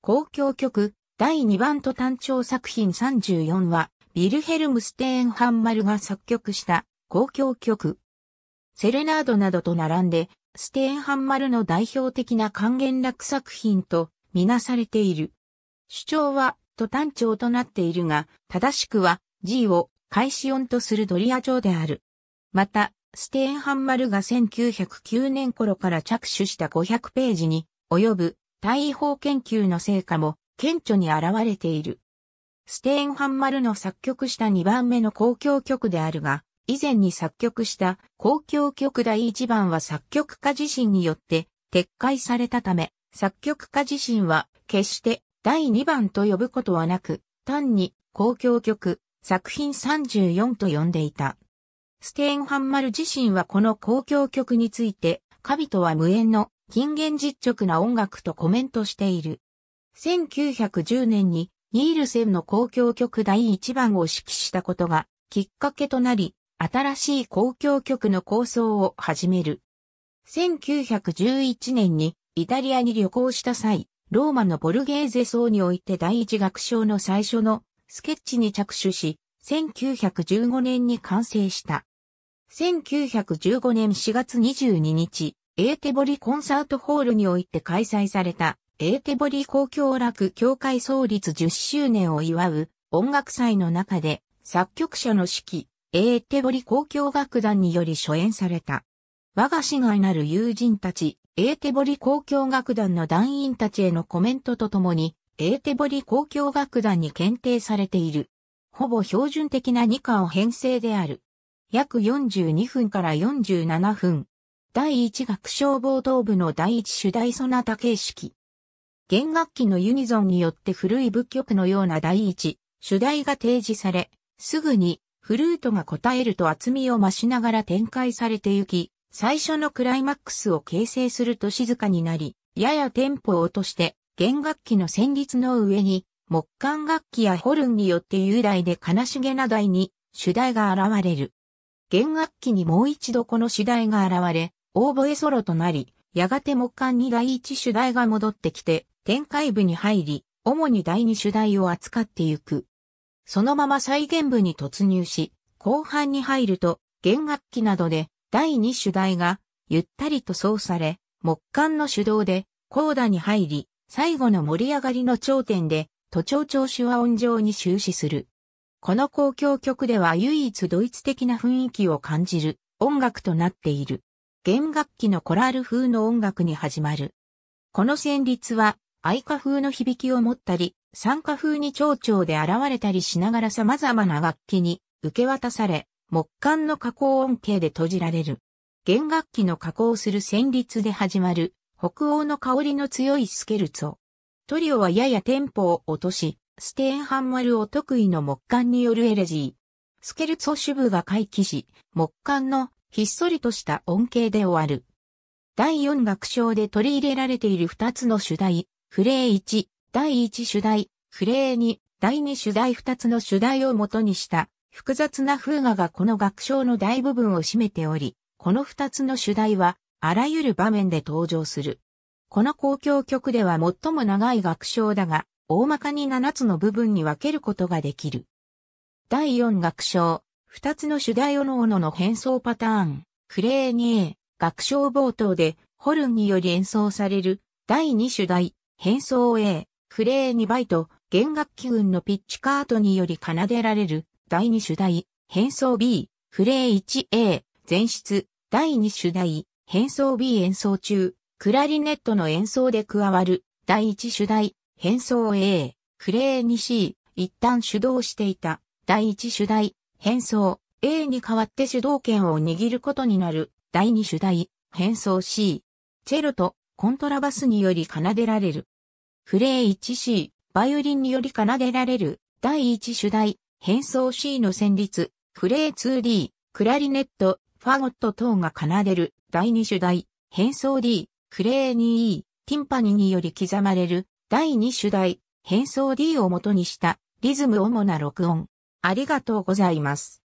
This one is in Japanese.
公共曲、第2番と単調作品34は、ビルヘルム・ステーンハンマルが作曲した公共曲。セレナードなどと並んで、ステーンハンマルの代表的な還元楽作品とみなされている。主張は、と単調となっているが、正しくは G を開始音とするドリア調である。また、ステーンハンマルが1909年頃から着手した500ページに及ぶ大違法研究の成果も顕著に現れている。ステーンハンマルの作曲した2番目の公共曲であるが、以前に作曲した公共曲第1番は作曲家自身によって撤回されたため、作曲家自身は決して第2番と呼ぶことはなく、単に公共曲作品34と呼んでいた。ステーンハンマル自身はこの公共曲について、カビとは無縁の近現実直な音楽とコメントしている。1910年にニールセンの公共曲第1番を指揮したことがきっかけとなり、新しい公共曲の構想を始める。1911年にイタリアに旅行した際、ローマのボルゲーゼ層において第一楽章の最初のスケッチに着手し、1915年に完成した。1915年4月22日、エーテボリコンサートホールにおいて開催された、エーテボリ公共楽協会創立10周年を祝う音楽祭の中で、作曲者の指揮、エーテボリ公共楽団により初演された。我が市外なる友人たち、エーテボリ公共楽団の団員たちへのコメントとともに、エーテボリ公共楽団に検定されている。ほぼ標準的な2課を編成である。約42分から47分、第一楽章冒頭部の第一主題ソナタ形式。弦楽器のユニゾンによって古い仏曲のような第一主題が提示され、すぐにフルートが答えると厚みを増しながら展開されてゆき、最初のクライマックスを形成すると静かになり、ややテンポを落として、弦楽器の旋律の上に、木管楽器やホルンによって雄大で悲しげな台に主題が現れる。弦楽器にもう一度この主題が現れ、オーボエソロとなり、やがて木管に第一主題が戻ってきて、展開部に入り、主に第二主題を扱ってゆく。そのまま再現部に突入し、後半に入ると、弦楽器などで第二主題がゆったりと奏され、木管の手動でコーダに入り、最後の盛り上がりの頂点で、都庁調手は音上に終始する。この公共曲では唯一ドイツ的な雰囲気を感じる音楽となっている。弦楽器のコラール風の音楽に始まる。この旋律は、愛歌風の響きを持ったり、参加風に蝶々で現れたりしながら様々な楽器に受け渡され、木管の加工音形で閉じられる。弦楽器の加工する旋律で始まる、北欧の香りの強いスケルツォ。トリオはややテンポを落とし、ステーンハンマルを得意の木管によるエレジー。スケルツォ主部が回帰し、木管のひっそりとした恩恵で終わる。第四楽章で取り入れられている二つの主題、フレー1、第一主題、フレー2、第二主題二つの主題を元にした複雑な風雅がこの楽章の大部分を占めており、この二つの主題はあらゆる場面で登場する。この公共曲では最も長い楽章だが、大まかに七つの部分に分けることができる。第四楽章、二つの主題おのおのの変装パターン、クレーニー、楽章冒頭で、ホルンにより演奏される、第二主題、変装 A、クレー2イト、弦楽器群のピッチカートにより奏でられる、第二主題、変装 B、クレー 1A、前室、第二主題、変装 B 演奏中、クラリネットの演奏で加わる、第一主題、変装 A、クレー 2C、一旦主導していた、第一主題、変装 A に代わって主導権を握ることになる第2主題変装 C。チェロとコントラバスにより奏でられる。フレー 1C、バイオリンにより奏でられる第1主題変装 C の旋律、フレー 2D、クラリネット、ファゴット等が奏でる第2主題変装 D、フレー 2E、ティンパニにより刻まれる第2主題変装 D を元にしたリズム主な録音。ありがとうございます。